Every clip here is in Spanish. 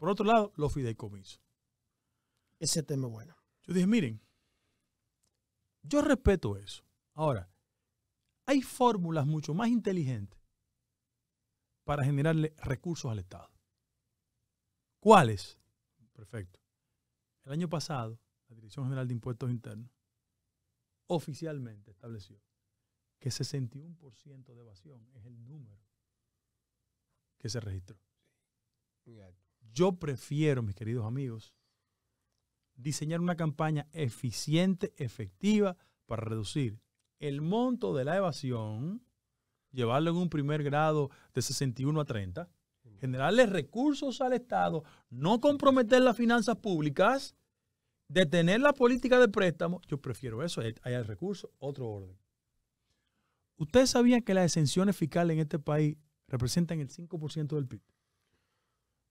Por otro lado, los fideicomisos. Ese tema es bueno. Yo dije, miren, yo respeto eso. Ahora, hay fórmulas mucho más inteligentes para generarle recursos al Estado. ¿Cuáles? Perfecto. El año pasado, la Dirección General de Impuestos Internos oficialmente estableció que 61% de evasión es el número que se registró. Yo prefiero, mis queridos amigos, diseñar una campaña eficiente, efectiva, para reducir el monto de la evasión, llevarlo en un primer grado de 61 a 30, generarle recursos al Estado, no comprometer las finanzas públicas, detener la política de préstamo. Yo prefiero eso, hay el recurso, otro orden. Ustedes sabían que las exenciones fiscales en este país representan el 5% del PIB.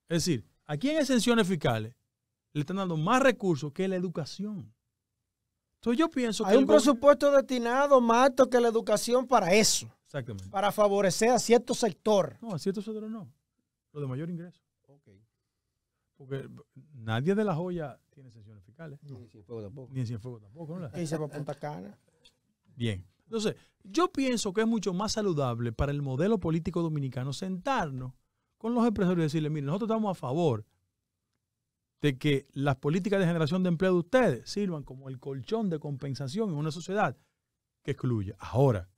Es decir, aquí en exenciones fiscales le están dando más recursos que la educación. Entonces yo pienso que... Hay un presupuesto destinado destinado, alto que la educación para eso. Exactamente. Para favorecer a cierto sector. No, a cierto sector no. Lo de mayor ingreso. Ok. Porque nadie de la joya tiene exenciones fiscales. Ni en Fuego tampoco. Ni en fuego tampoco, ¿no? Ni se va a Punta Cana. Bien. Entonces, yo pienso que es mucho más saludable para el modelo político dominicano sentarnos con los empresarios y decirles, mire, nosotros estamos a favor de que las políticas de generación de empleo de ustedes sirvan como el colchón de compensación en una sociedad que excluye. Ahora,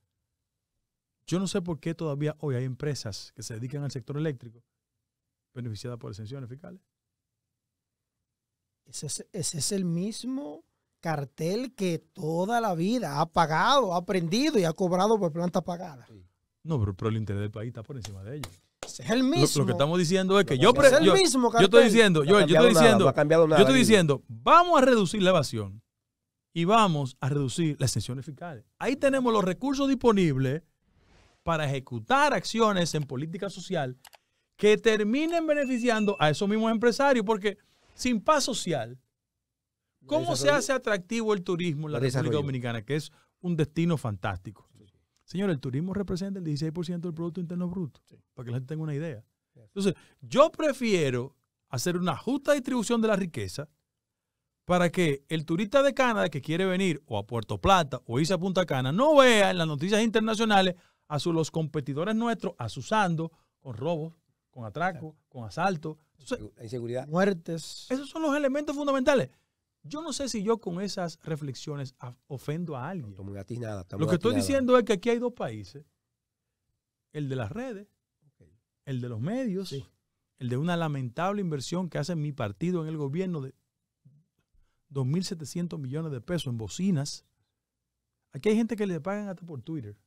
yo no sé por qué todavía hoy hay empresas que se dedican al sector eléctrico beneficiadas por exenciones fiscales. Ese es, el mismo cartel que toda la vida ha pagado, ha prendido y ha cobrado por planta pagada. No, pero el interés del país está por encima de ellos. Es el mismo. Lo, que estamos diciendo es que yo, yo estoy diciendo, yo, estoy diciendo, yo estoy diciendo, vamos a reducir la evasión y vamos a reducir las exenciones fiscales. Ahí tenemos los recursos disponibles para ejecutar acciones en política social que terminen beneficiando a esos mismos empresarios, porque sin paz social, ¿cómo se hace atractivo el turismo en la República Dominicana, que es un destino fantástico? Señor, el turismo representa el 16% del Producto Interno Bruto, para que la gente tenga una idea. Entonces, yo prefiero hacer una justa distribución de la riqueza para que el turista de Canadá que quiere venir o a Puerto Plata o irse a Punta Cana no vea en las noticias internacionales a los competidores nuestros asusando con robos, con atracos, con asaltos. Inseguridad. Muertes. Esos son los elementos fundamentales. Yo no sé si yo con esas reflexiones ofendo a alguien. Lo que estoy diciendo es que aquí hay dos países. El de las redes, el de los medios, el de una lamentable inversión que hace mi partido en el gobierno de 2.700 millones de pesos en bocinas. Aquí hay gente que le pagan hasta por Twitter.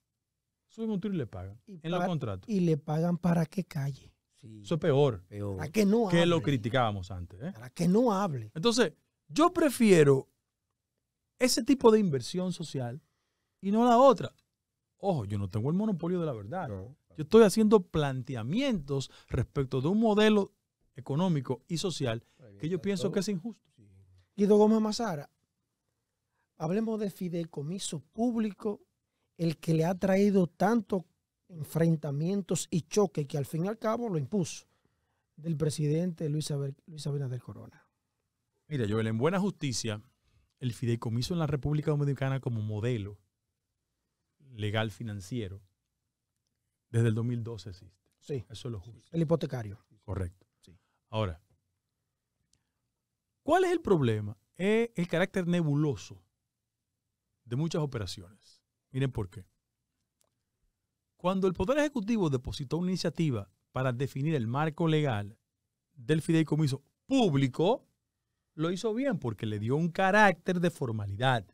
Suben un Twitter y le pagan en los contratos. Y le pagan para que calle. Eso es peor. Para que no hable. Que lo criticábamos antes. ¿eh? Para que no hable. Entonces, yo prefiero ese tipo de inversión social y no la otra. Ojo, yo no tengo el monopolio de la verdad. Yo estoy haciendo planteamientos respecto de un modelo económico y social que yo pienso que es injusto. Guido Gómez Mazara, hablemos de fideicomiso público, el que le ha traído tantos enfrentamientos y choques que al fin y al cabo lo impuso del presidente Luis Abinader Corona. Mira, Joel, en buena justicia, el fideicomiso en la República Dominicana como modelo legal financiero, desde el 2012 existe. Sí. Eso es lo justo. El hipotecario. Correcto. Sí. Ahora, ¿cuál es el problema? Es el carácter nebuloso de muchas operaciones. Miren por qué. Cuando el Poder Ejecutivo depositó una iniciativa para definir el marco legal del fideicomiso público, lo hizo bien porque le dio un carácter de formalidad.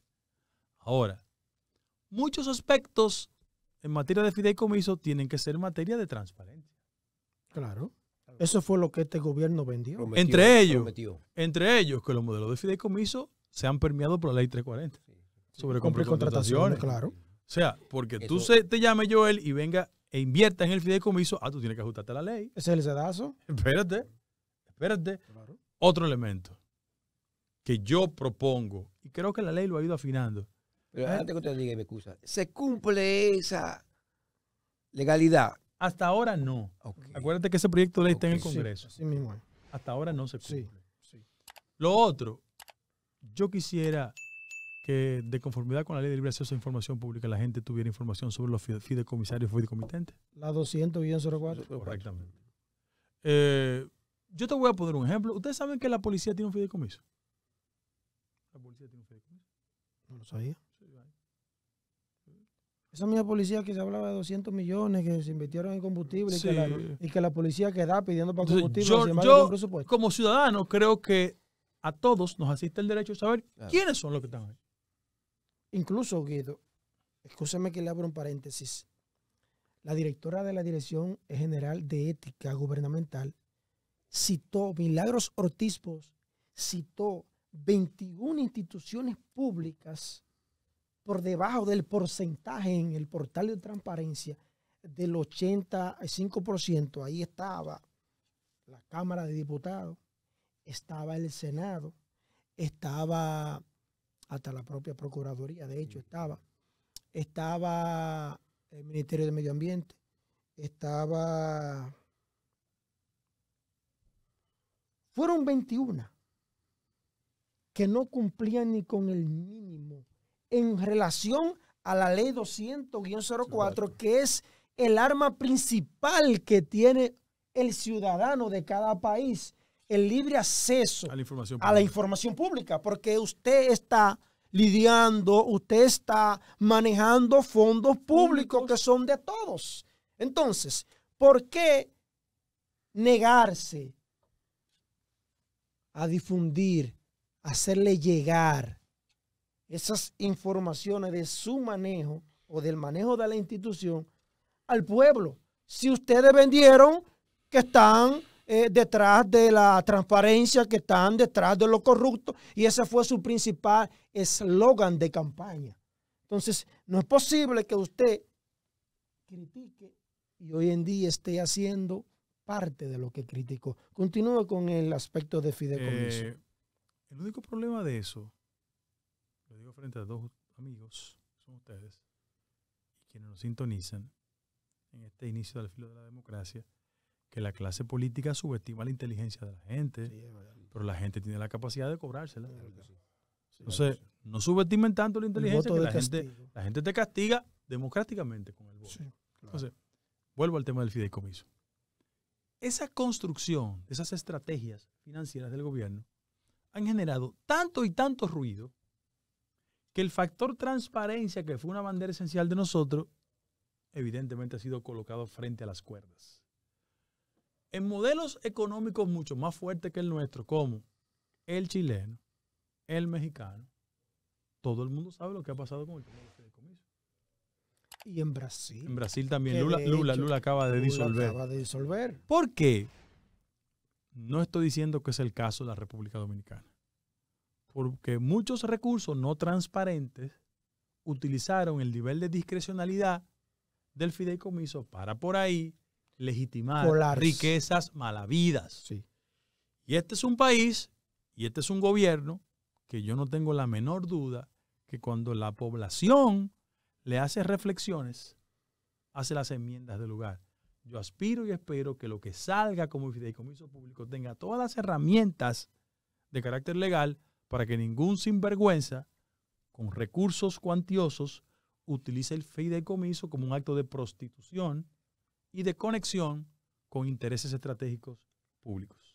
Ahora, muchos aspectos en materia de fideicomiso tienen que ser materia de transparencia. Claro. Eso fue lo que este gobierno vendió. entre ellos, entre ellos que los modelos de fideicomiso se han permeado por la ley 340 sobre compra y contrataciones. Claro. O sea, porque tú se, te llame Joel y venga e invierta en el fideicomiso, ah, tú tienes que ajustarte a la ley. Ese es el sedazo. Espérate, espérate. Otro elemento que yo propongo, y creo que la ley lo ha ido afinando. Pero ¿Eh? antes que usted diga, me excusa, ¿se cumple esa legalidad? Hasta ahora no. Acuérdate que ese proyecto de ley está en el Congreso. Hasta ahora no se cumple. Lo otro, yo quisiera que de conformidad con la ley de libre acceso a información pública la gente tuviera información sobre los fideicomisarios y fideicomitentes. La 200 y 04. Correctamente. Eh, yo te voy a poner un ejemplo. Ustedes saben que la policía tiene un fideicomiso. La policía tiene un No lo sabía. Esa misma policía que se hablaba de 200 millones que se invirtieron en combustible y, que la, policía queda pidiendo para combustible. yo, como ciudadano, creo que a todos nos asiste el derecho de saber quiénes son los que están ahí. Incluso, Guido, escúchame que le abro un paréntesis. La directora de la Dirección General de Ética Gubernamental citó, Milagros ortizpos, citó 21 instituciones públicas por debajo del porcentaje en el portal de transparencia del 85%. Ahí estaba la Cámara de Diputados, estaba el Senado, estaba hasta la propia Procuraduría, de hecho estaba, estaba el Ministerio de Medio Ambiente, estaba... Fueron 21 que no cumplían ni con el mínimo en relación a la ley 200-04, que es el arma principal que tiene el ciudadano de cada país, el libre acceso a la información a la información pública porque usted está lidiando, usted está manejando fondos públicos que son de todos. Entonces, ¿por qué negarse a difundir hacerle llegar esas informaciones de su manejo o del manejo de la institución al pueblo. Si ustedes vendieron que están eh, detrás de la transparencia, que están detrás de lo corrupto, y ese fue su principal eslogan de campaña. Entonces, no es posible que usted critique y hoy en día esté haciendo parte de lo que criticó. Continúe con el aspecto de fideicomiso. Eh, el único problema de eso, lo digo frente a dos amigos, son ustedes, y quienes nos sintonizan en este inicio del filo de la democracia, que la clase política subestima la inteligencia de la gente, pero la gente tiene la capacidad de cobrársela. Entonces, no subestimen tanto la inteligencia, la gente, la gente te castiga democráticamente con el voto. Entonces, vuelvo al tema del fideicomiso. Esa construcción, esas estrategias financieras del gobierno, han generado tanto y tanto ruido que el factor transparencia, que fue una bandera esencial de nosotros, evidentemente ha sido colocado frente a las cuerdas. En modelos económicos mucho más fuertes que el nuestro, como el chileno, el mexicano, todo el mundo sabe lo que ha pasado con el tema Y en Brasil. En Brasil también. Lula, Lula, acaba de disolver. Acaba de disolver. ¿Por qué? No estoy diciendo que es el caso de la República Dominicana, porque muchos recursos no transparentes utilizaron el nivel de discrecionalidad del fideicomiso para por ahí legitimar riquezas malavidas. Y este es un país y este es un gobierno que yo no tengo la menor duda que cuando la población le hace reflexiones, hace las enmiendas del lugar. Yo aspiro y espero que lo que salga como fideicomiso público tenga todas las herramientas de carácter legal para que ningún sinvergüenza con recursos cuantiosos utilice el fideicomiso como un acto de prostitución y de conexión con intereses estratégicos públicos.